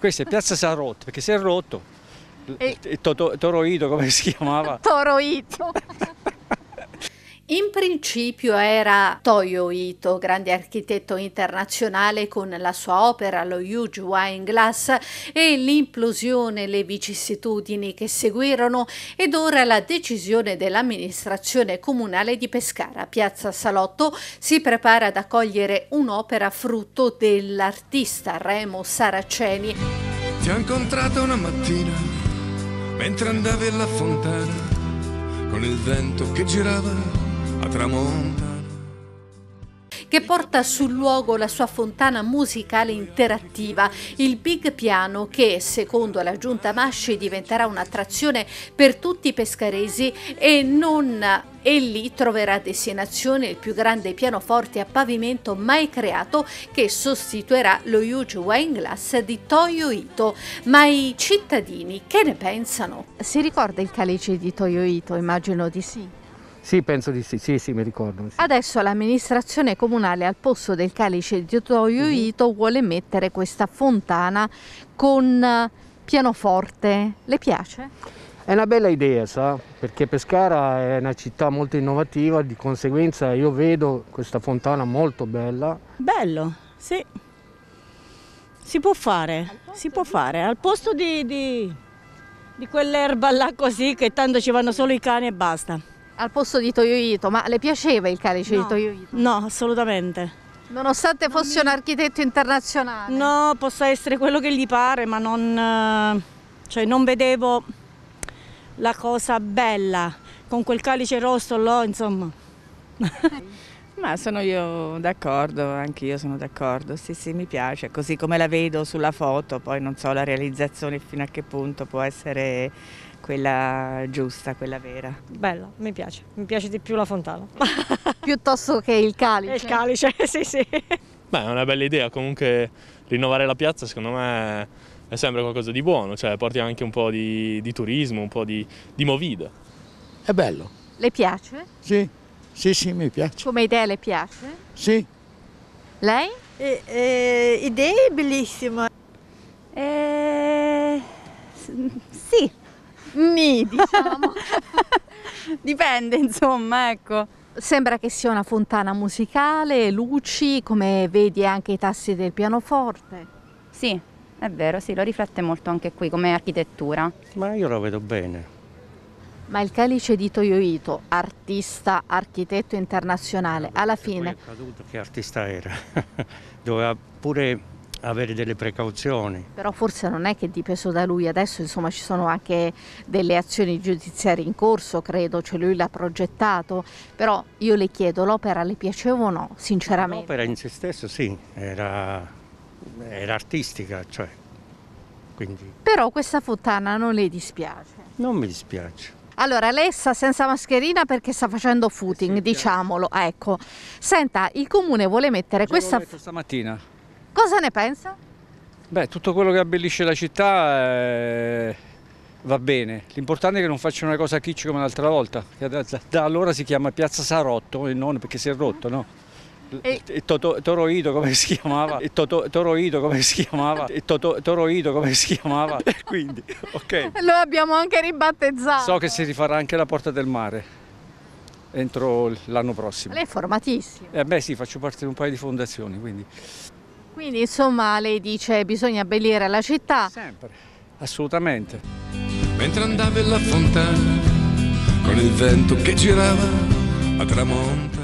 Questa è Piazza San Rotto, perché si è rotto. E... Toroito, come si chiamava? Toroito. In principio era Toyo Ito, grande architetto internazionale con la sua opera lo Huge Wine Glass e l'implosione, le vicissitudini che seguirono ed ora la decisione dell'amministrazione comunale di Pescara. Piazza Salotto si prepara ad accogliere un'opera frutto dell'artista Remo Saraceni. Ti ho incontrato una mattina mentre andavi alla fontana con il vento che girava a tramonta che porta sul luogo la sua fontana musicale interattiva, il Big Piano che, secondo la giunta Masci, diventerà un'attrazione per tutti i pescaresi e non e lì troverà destinazione il più grande pianoforte a pavimento mai creato che sostituirà lo huge wine glass di Toyo Ito. Ma i cittadini che ne pensano? Si ricorda il calice di Toyo Ito? Immagino di sì. Sì, penso di sì, sì, sì mi ricordo. Sì. Adesso l'amministrazione comunale al posto del calice di Otoio mm-hmm. vuole mettere questa fontana con eh, pianoforte. Le piace? È una bella idea, sa, perché Pescara è una città molto innovativa, di conseguenza io vedo questa fontana molto bella. Bello, sì. Si può fare, si può fare. Al posto di, di, di quell'erba là così che tanto ci vanno solo i cani e basta al posto di Toyoito, ma le piaceva il calice no, di Toyoito? No, assolutamente. Nonostante fosse non mi... un architetto internazionale? No, possa essere quello che gli pare, ma non, eh, cioè, non vedevo la cosa bella con quel calice rosso là, insomma. Ma sono io d'accordo, anch'io sono d'accordo, sì sì mi piace, così come la vedo sulla foto, poi non so la realizzazione fino a che punto può essere quella giusta, quella vera. Bella, mi piace, mi piace di più la fontana. Piuttosto che il calice. Il calice, sì sì. Beh, è una bella idea, comunque rinnovare la piazza secondo me è sempre qualcosa di buono, cioè porti anche un po' di, di turismo, un po' di, di movida. È bello. Le piace? Sì. Sì, sì, mi piace. Come idea le piace? Sì. Lei? Eh, eh, idee bellissime. Eh, sì. Mi, diciamo. Dipende, insomma, ecco. Sembra che sia una fontana musicale, luci, come vedi anche i tasti del pianoforte. Sì, è vero, sì, lo riflette molto anche qui come architettura. Ma io lo vedo bene. Ma il calice di Toyo Ito, artista, architetto internazionale, ah, alla fine... Poi è caduto che artista era, doveva pure avere delle precauzioni. Però forse non è che è dipeso da lui, adesso insomma ci sono anche delle azioni giudiziarie in corso, credo, cioè lui l'ha progettato, però io le chiedo, l'opera le piaceva o no, sinceramente? L'opera in se stesso sì, era, era artistica, cioè, quindi... Però questa fontana non le dispiace? Non mi dispiace. Allora, lei sta senza mascherina perché sta facendo footing, sì, diciamolo, ecco. Senta, il comune vuole mettere Già questa... Stamattina. Cosa ne pensa? Beh, tutto quello che abbellisce la città eh, va bene. L'importante è che non faccia una cosa kitsch come l'altra volta, che da, da, allora si chiama Piazza Sarotto e non perché si è rotto, no? E... Toto, toroido come si chiamava? Toto, toroido come si chiamava? Toto, toroido come si chiamava? Quindi, ok. Lo abbiamo anche ribattezzato. So che si rifarà anche la Porta del Mare entro l'anno prossimo. Lei è formatissimo. Eh beh sì, faccio parte di un paio di fondazioni, quindi... Quindi insomma lei dice bisogna abbellire la città. Sempre, assolutamente. Mentre andava alla fontana, con il vento che girava a tramonto.